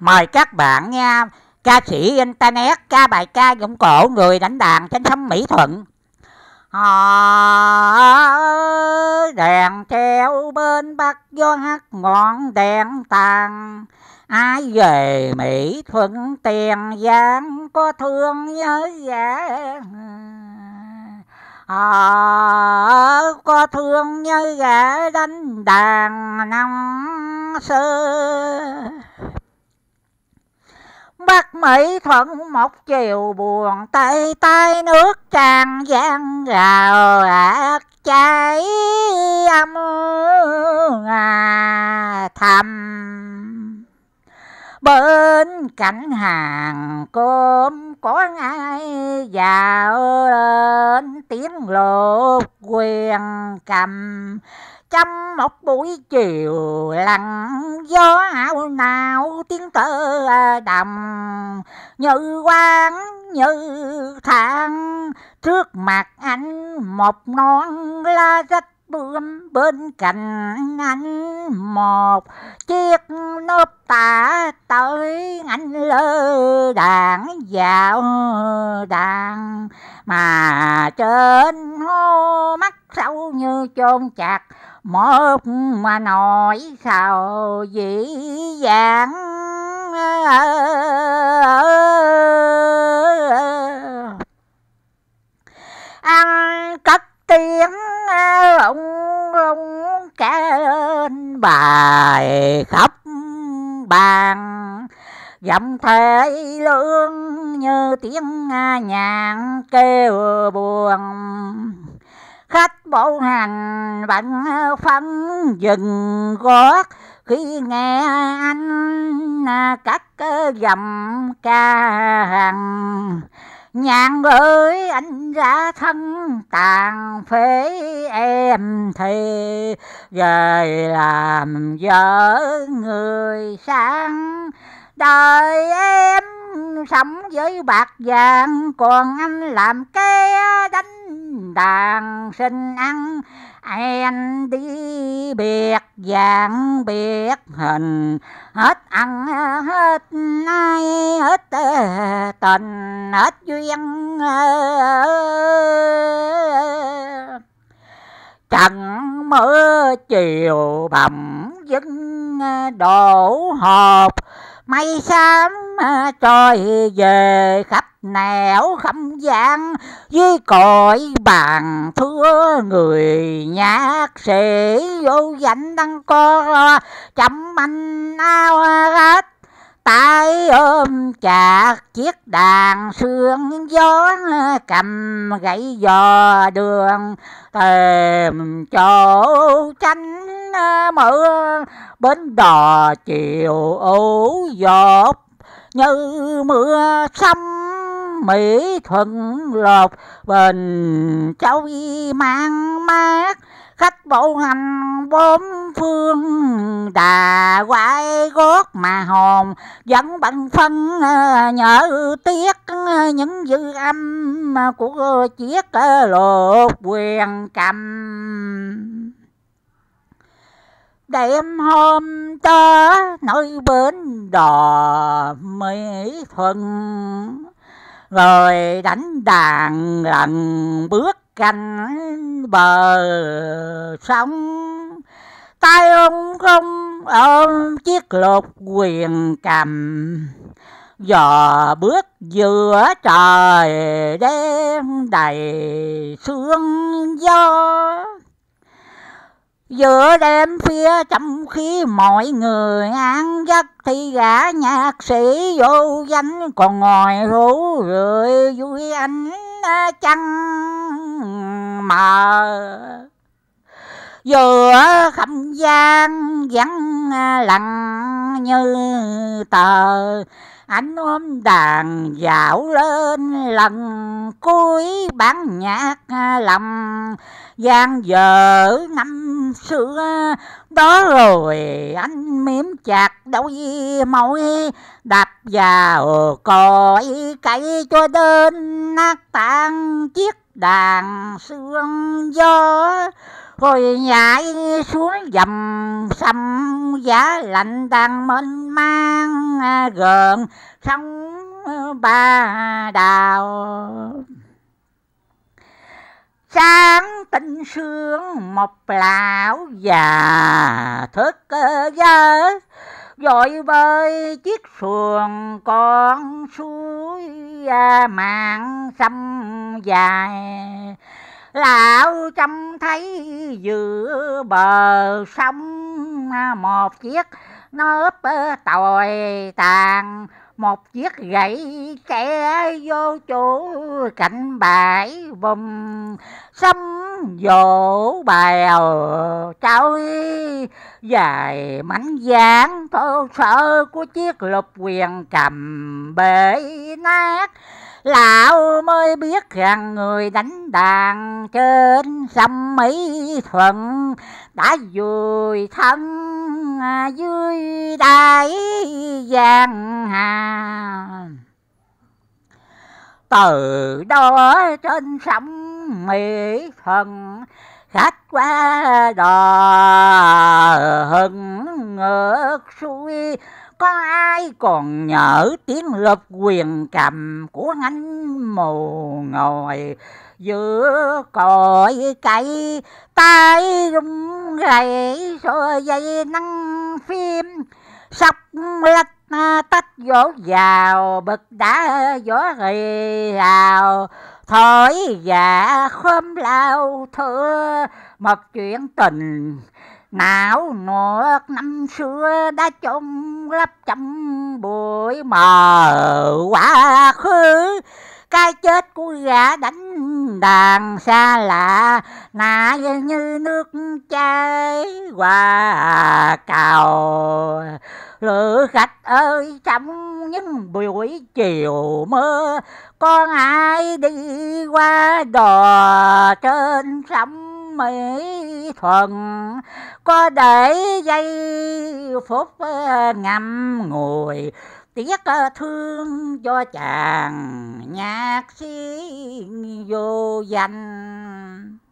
Mời các bạn nghe ca sĩ Internet ca bài ca giọng cổ người đánh đàn trên sông Mỹ Thuận. Họ đèn treo bên bắc gió hát ngọn đèn tàn Ai về Mỹ Thuận tiền giang có thương nhớ giả à, có thương nhớ gã đánh đàn năm xưa Bắc Mỹ thuận một chiều buồn tay tay nước tràn gian gào ác cháy âm à, thầm bên cạnh hàng cơm có ai vào lên tiếng lột quyền cầm trong một buổi chiều lặng gió hào nào tiếng tơ đầm như quán như thang trước mặt anh một non la rách bướm bên cạnh anh một chiếc nốt tả tới anh lơ đàn vào đàn mà trên hô mắt sâu như chôn chặt một mà nổi khào dĩ dãn ăn cất tiếng ông ông cả bài khắp bàn dậm thế lương như tiếng nhạc kêu buồn khách bộ hành vẫn phân dừng gót khi nghe anh à, cắt dầm ca hàng nhàn ơi anh ra thân tàn phế em thì về làm vợ người sang đời em sống với bạc vàng còn anh làm cái đánh đàn xin ăn anh đi biệt dạng biệt hình hết ăn hết nay hết tình thành hết duyên trần ờ, mưa chiều bầm dưng ờ, đổ hộp mây xám ờ, trôi về khắp nẻo không gian với cõi bàn thưa người nhạc sĩ vô danh đang có chấm anh ao hết ôm chặt chiếc đàn sương gió cầm gãy giò đường tìm chỗ tránh mưa bến đò chiều ủ dột như mưa sông mỹ thuận lột bình cháu mang mát khách bộ hành bốn phương đà quái gót mà hồn vẫn bằng phân ờ, nhớ tiếc ờ, những dư âm của chiếc ờ, lột quyền cầm đêm hôm ta nơi bến đò mỹ thuận rồi đánh đàn lần bước cạnh bờ sông tay ông không ôm chiếc lột quyền cầm dò bước giữa trời đêm đầy sương gió giữa đêm phía trong khi mọi người ăn giấc thì gã nhạc sĩ vô danh còn ngồi rủ rượi vui anh chăng mờ giữa không gian vắng à, lặng như tờ anh ôm đàn dạo lên lần cuối bản nhạc à, lòng gian dở năm xưa đó rồi anh miếm chặt đôi môi đạp vào còi cậy cho đến nát tan chiếc đàn sương gió rồi nhảy xuống dầm sầm giá lạnh đang mênh mang gần sông ba đào sáng tinh sương một lão già thức giấc dội bơi chiếc xuồng con suối à, mạn xâm dài lão trông thấy giữa bờ sông à, một chiếc nớp à, tồi tàn một chiếc gậy trẻ vô chỗ cạnh bãi vùng sông vỗ bèo trôi dài mảnh dáng thô sơ của chiếc lục quyền cầm bể nát lão mới biết rằng người đánh đàn trên sông mỹ thuận đã vùi thân dưới đại giang hà từ đó trên sông mỹ thuận khách qua đò hừng ngược xuôi có ai còn nhớ tiếng lợp quyền cầm của anh mù ngồi giữa cội cây tay rung rẩy rồi dây nắng phim sóc lách à, tách vỗ vào bực đã gió rì hào thổi dạ khóm lao thưa một chuyện tình não nuột năm xưa đã chung lấp trăm bụi mờ quá khứ cái chết của gã đánh đàn xa lạ nãy như nước chảy qua cầu. Lữ khách ơi trong những buổi chiều mưa con ai đi qua đò trên sông mỹ thuận có để dây phút ờ, ngâm ngồi tiếc ờ, thương cho chàng nhạc sĩ vô danh